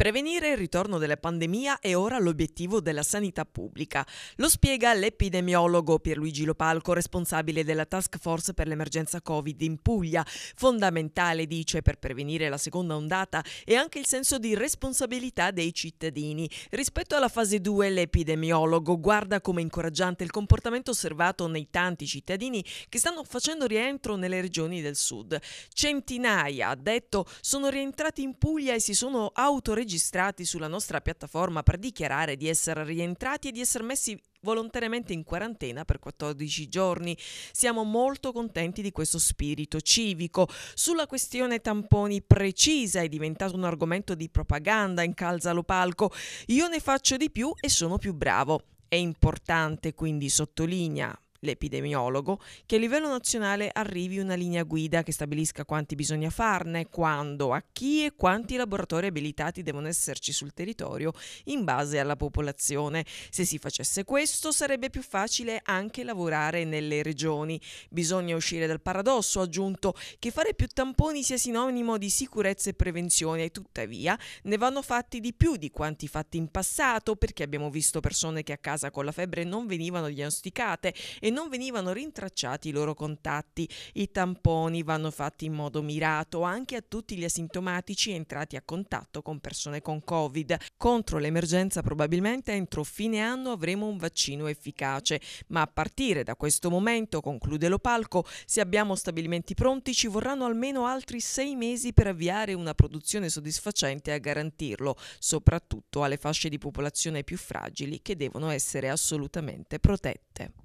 Prevenire il ritorno della pandemia è ora l'obiettivo della sanità pubblica. Lo spiega l'epidemiologo Pierluigi Lopalco, responsabile della task force per l'emergenza Covid in Puglia. Fondamentale, dice, per prevenire la seconda ondata è anche il senso di responsabilità dei cittadini. Rispetto alla fase 2, l'epidemiologo guarda come incoraggiante il comportamento osservato nei tanti cittadini che stanno facendo rientro nelle regioni del sud. Centinaia, ha detto, sono rientrati in Puglia e si sono autoregistrati registrati sulla nostra piattaforma per dichiarare di essere rientrati e di essere messi volontariamente in quarantena per 14 giorni. Siamo molto contenti di questo spirito civico. Sulla questione tamponi precisa è diventato un argomento di propaganda in calzalo palco. Io ne faccio di più e sono più bravo. È importante, quindi sottolinea l'epidemiologo, che a livello nazionale arrivi una linea guida che stabilisca quanti bisogna farne, quando, a chi e quanti laboratori abilitati devono esserci sul territorio in base alla popolazione. Se si facesse questo sarebbe più facile anche lavorare nelle regioni. Bisogna uscire dal paradosso, aggiunto, che fare più tamponi sia sinonimo di sicurezza e prevenzione tuttavia ne vanno fatti di più di quanti fatti in passato perché abbiamo visto persone che a casa con la febbre non venivano diagnosticate e non venivano rintracciati i loro contatti. I tamponi vanno fatti in modo mirato anche a tutti gli asintomatici entrati a contatto con persone con Covid. Contro l'emergenza probabilmente entro fine anno avremo un vaccino efficace, ma a partire da questo momento, conclude Lopalco, se abbiamo stabilimenti pronti ci vorranno almeno altri sei mesi per avviare una produzione soddisfacente a garantirlo, soprattutto alle fasce di popolazione più fragili che devono essere assolutamente protette.